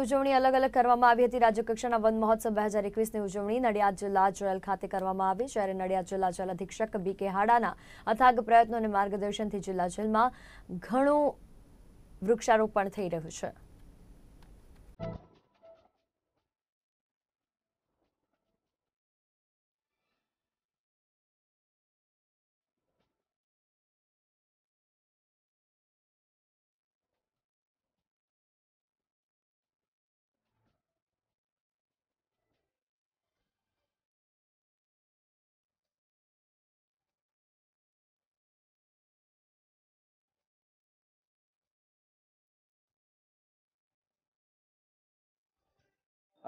ઉજવણી અલગ અલગ કરવામાં આવી હતી રાજ્યકક્ષાના વન મહોત્સવ બે હજાર એકવીસની ઉજવણી નડિયાદ જિલ્લા જોયલ ખાતે કરવામાં આવી જ્યારે નડિયાદ જિલ્લા જેલ અધિક્ષક બી કે હાડાના અથાગ પ્રયત્નો અને માર્ગદર્શનથી જિલ્લા જેલમાં ઘણું વૃક્ષારોપણ થઈ રહ્યું છે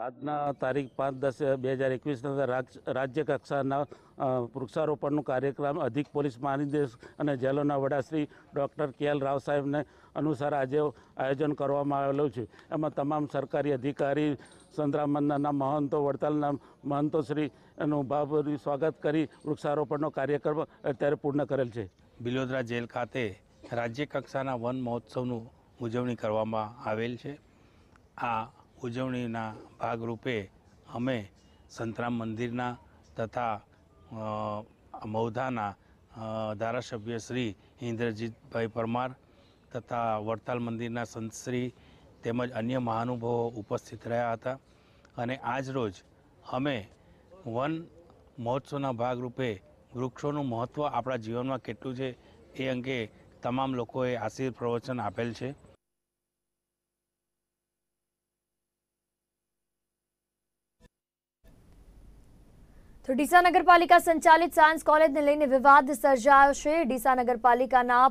આજના તારીખ પાંચ દસ બે હજાર એકવીસના રાજ્ય કક્ષાના વૃક્ષારોપણનું કાર્યક્રમ અધિક પોલીસ મહાનિદેશક અને જેલોના વડાશ્રી ડૉક્ટર કે એલ રાવ સાહેબને અનુસાર આજે આયોજન કરવામાં આવેલું છે એમાં તમામ સરકારી અધિકારી સંતરામંદના મહંતો વડતાલના મહંતો શ્રી એનું ભાવભર્યું સ્વાગત કરી વૃક્ષારોપણનો કાર્યક્રમ અત્યારે પૂર્ણ કરેલ છે બિલોદરા જેલ ખાતે રાજ્ય કક્ષાના વન મહોત્સવનું ઉજવણી કરવામાં આવેલ છે આ ઉજવણીના ભાગરૂપે અમે સંતરામ મંદિરના તથા મૌધાના ધારાસભ્ય શ્રી ઇન્દ્રજીતભાઈ પરમાર તથા વડતાલ મંદિરના સંતશ્રી તેમજ અન્ય મહાનુભાવો ઉપસ્થિત રહ્યા હતા અને આજરોજ અમે વન મહોત્સવના ભાગરૂપે વૃક્ષોનું મહત્ત્વ આપણા જીવનમાં કેટલું છે એ અંગે તમામ લોકોએ આશીર્વ પ્રવચન આપેલ છે તો ડીસા નગરપાલિકા સંચાલિત સાયન્સ કોલેજને લઈને વિવાદ સર્જાયો છે ડીસા નગરપાલિકાના